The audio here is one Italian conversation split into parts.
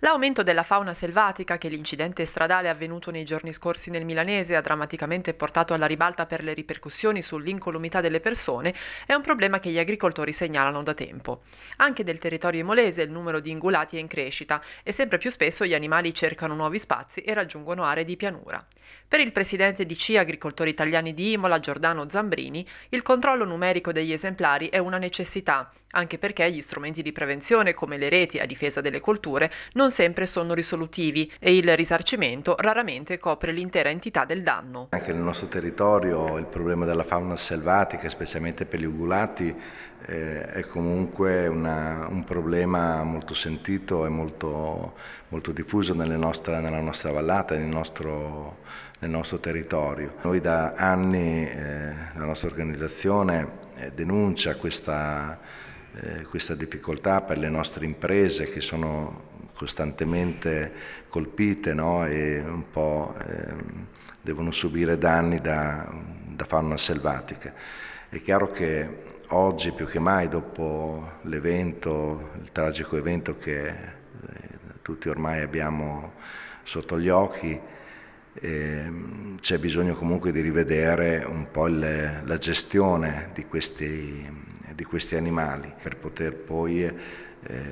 L'aumento della fauna selvatica che l'incidente stradale avvenuto nei giorni scorsi nel Milanese ha drammaticamente portato alla ribalta per le ripercussioni sull'incolumità delle persone è un problema che gli agricoltori segnalano da tempo. Anche nel territorio emolese il numero di ingulati è in crescita e sempre più spesso gli animali cercano nuovi spazi e raggiungono aree di pianura. Per il presidente di CIA Agricoltori Italiani di Imola, Giordano Zambrini, il controllo numerico degli esemplari è una necessità, anche perché gli strumenti di prevenzione, come le reti a difesa delle colture, non sempre sono risolutivi e il risarcimento raramente copre l'intera entità del danno. Anche nel nostro territorio il problema della fauna selvatica, specialmente per gli ugulati, eh, è comunque una, un problema molto sentito e molto, molto diffuso nella nostra, nella nostra vallata, nel nostro territorio nel nostro territorio. Noi da anni eh, la nostra organizzazione eh, denuncia questa, eh, questa difficoltà per le nostre imprese che sono costantemente colpite no? e un po' ehm, devono subire danni da, da fauna selvatica. È chiaro che oggi più che mai dopo l'evento, il tragico evento che eh, tutti ormai abbiamo sotto gli occhi, Ehm, c'è bisogno comunque di rivedere un po' le, la gestione di questi, di questi, animali per poter poi eh,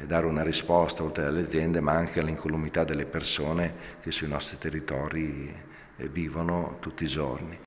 dare una risposta oltre alle aziende ma anche all'incolumità delle persone che sui nostri territori eh, vivono tutti i giorni.